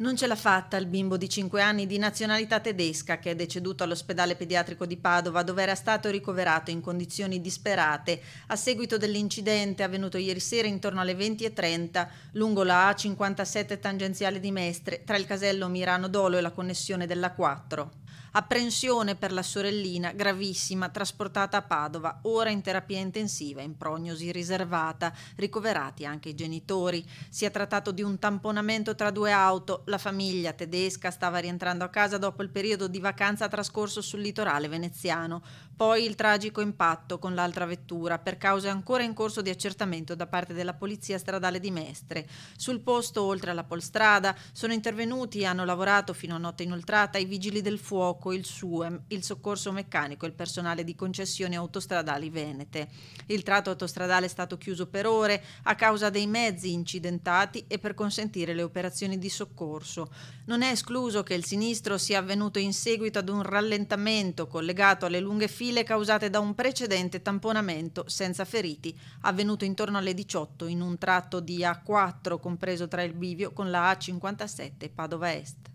Non ce l'ha fatta il bimbo di 5 anni di nazionalità tedesca che è deceduto all'ospedale pediatrico di Padova dove era stato ricoverato in condizioni disperate a seguito dell'incidente avvenuto ieri sera intorno alle 20.30 lungo la A57 tangenziale di Mestre tra il casello Mirano Dolo e la connessione della 4. Apprensione per la sorellina, gravissima, trasportata a Padova, ora in terapia intensiva, in prognosi riservata, ricoverati anche i genitori. Si è trattato di un tamponamento tra due auto, la famiglia tedesca stava rientrando a casa dopo il periodo di vacanza trascorso sul litorale veneziano, poi il tragico impatto con l'altra vettura per cause ancora in corso di accertamento da parte della Polizia Stradale di Mestre. Sul posto, oltre alla polstrada, sono intervenuti e hanno lavorato fino a notte inoltrata i vigili del fuoco fuoco, il SUEM, il soccorso meccanico e il personale di concessioni autostradali venete. Il tratto autostradale è stato chiuso per ore a causa dei mezzi incidentati e per consentire le operazioni di soccorso. Non è escluso che il sinistro sia avvenuto in seguito ad un rallentamento collegato alle lunghe file causate da un precedente tamponamento senza feriti avvenuto intorno alle 18 in un tratto di A4 compreso tra il bivio con la A57 Padova Est.